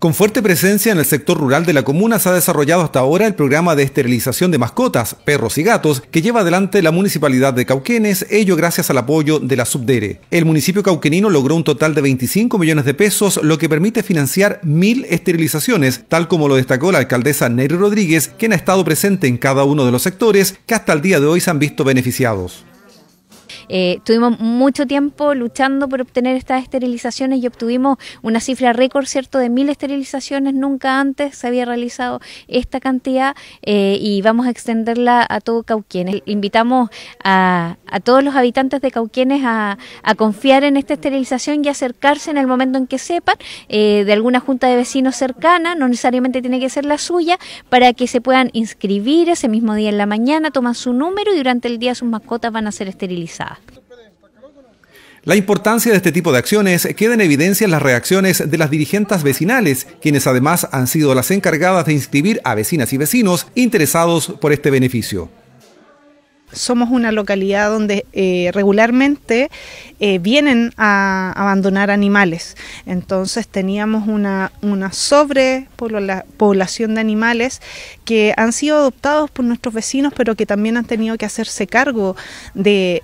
Con fuerte presencia en el sector rural de la comuna se ha desarrollado hasta ahora el programa de esterilización de mascotas, perros y gatos, que lleva adelante la municipalidad de Cauquenes, ello gracias al apoyo de la Subdere. El municipio cauquenino logró un total de 25 millones de pesos, lo que permite financiar mil esterilizaciones, tal como lo destacó la alcaldesa Nery Rodríguez, quien ha estado presente en cada uno de los sectores que hasta el día de hoy se han visto beneficiados. Eh, tuvimos mucho tiempo luchando por obtener estas esterilizaciones y obtuvimos una cifra récord, ¿cierto?, de mil esterilizaciones. Nunca antes se había realizado esta cantidad eh, y vamos a extenderla a todo Cauquienes. Invitamos a, todos los habitantes de Cauquienes a, confiar en esta esterilización y acercarse en el momento en que sepan eh, de alguna junta de vecinos cercana, no necesariamente tiene que ser la suya, para que se puedan inscribir ese mismo día en la mañana, toman su número y durante el día sus mascotas van a ser esterilizadas. La importancia de este tipo de acciones queda en evidencia en las reacciones de las dirigentes vecinales, quienes además han sido las encargadas de inscribir a vecinas y vecinos interesados por este beneficio somos una localidad donde eh, regularmente eh, vienen a abandonar animales. Entonces teníamos una, una sobrepoblación de animales que han sido adoptados por nuestros vecinos, pero que también han tenido que hacerse cargo de,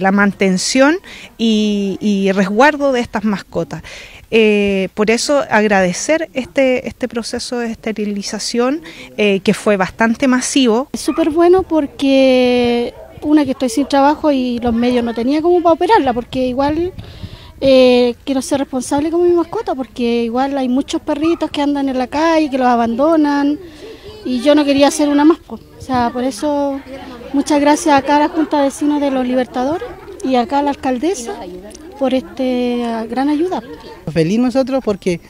la mantención y resguardo de estas mascotas. Eh, por eso agradecer este, este proceso de esterilización eh, que fue bastante masivo. Es súper bueno porque una que estoy sin trabajo y los medios no tenía como para operarla porque igual eh, quiero ser responsable con mi mascota porque igual hay muchos perritos que andan en la calle, que los abandonan y yo no quería hacer una mascota. O sea, por eso muchas gracias a la Junta de Vecinos de los Libertadores y acá a la alcaldesa por esta ah, gran ayuda. Feliz nosotros porque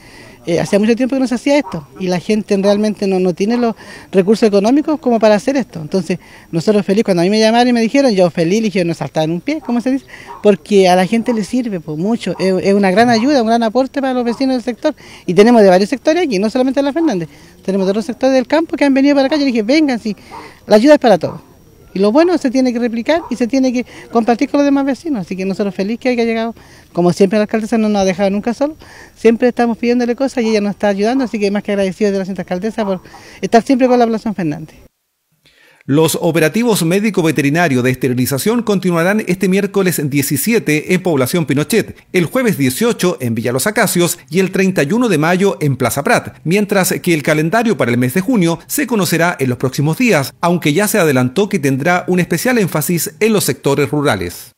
eh, hacía mucho tiempo que no se hacía esto y la gente realmente no, tiene los recursos económicos como para hacer esto. Entonces, nosotros feliz, cuando a mí me llamaron y me dijeron, yo feliz, dije, no en un pie, ¿cómo se dice? Porque a la gente le sirve por pues, mucho, es, una gran ayuda, un gran aporte para los vecinos del sector. Y tenemos de varios sectores aquí, no solamente de la Fernández, tenemos de otros sectores del campo que han venido para acá. y dije, vengan, sí, la ayuda es para todos. Y lo bueno se tiene que replicar y se tiene que compartir con los demás vecinos. Así que nosotros felices que haya llegado. Como siempre la alcaldesa no nos ha dejado nunca solo. Siempre estamos pidiéndole cosas y ella nos está ayudando. Así que más que agradecido de la santa alcaldesa por estar siempre con la población Fernández. Los operativos médico-veterinario de esterilización continuarán este miércoles 17 en Población Pinochet, el jueves 18 en Villa Los Acacios y el 31 de mayo en Plaza Prat, mientras que el calendario para el mes de junio se conocerá en los próximos días, aunque ya se adelantó que tendrá un especial énfasis en los sectores rurales.